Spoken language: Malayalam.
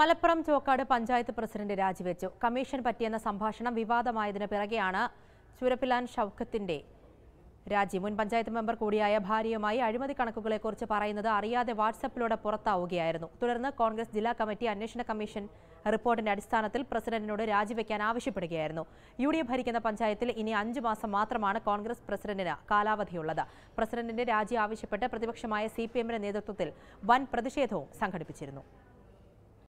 മലപ്പുറം ചോക്കാട് പഞ്ചായത്ത് പ്രസിഡന്റ് രാജിവെച്ചു കമ്മീഷൻ പറ്റിയെന്ന സംഭാഷണം വിവാദമായതിനു പിറകെയാണ് ചുരപ്പിലാൻ ഷൗക്കത്തിന്റെ രാജി മുൻ പഞ്ചായത്ത് മെമ്പർ കൂടിയായ ഭാര്യയുമായി അഴിമതി കണക്കുകളെക്കുറിച്ച് പറയുന്നത് അറിയാതെ വാട്സപ്പിലൂടെ പുറത്താവുകയായിരുന്നു തുടർന്ന് കോൺഗ്രസ് ജില്ലാ കമ്മിറ്റി അന്വേഷണ കമ്മീഷൻ റിപ്പോർട്ടിന്റെ അടിസ്ഥാനത്തിൽ പ്രസിഡന്റിനോട് രാജിവെക്കാൻ ആവശ്യപ്പെടുകയായിരുന്നു യു ഡി എഫ് ഭരിക്കുന്ന പഞ്ചായത്തിൽ ഇനി അഞ്ചു മാസം മാത്രമാണ് കോൺഗ്രസ് പ്രസിഡന്റിന് കാലാവധിയുള്ളത് പ്രസിഡന്റിന്റെ രാജി ആവശ്യപ്പെട്ട് പ്രതിപക്ഷമായ സി നേതൃത്വത്തിൽ വൻ പ്രതിഷേധവും സംഘടിപ്പിച്ചിരുന്നു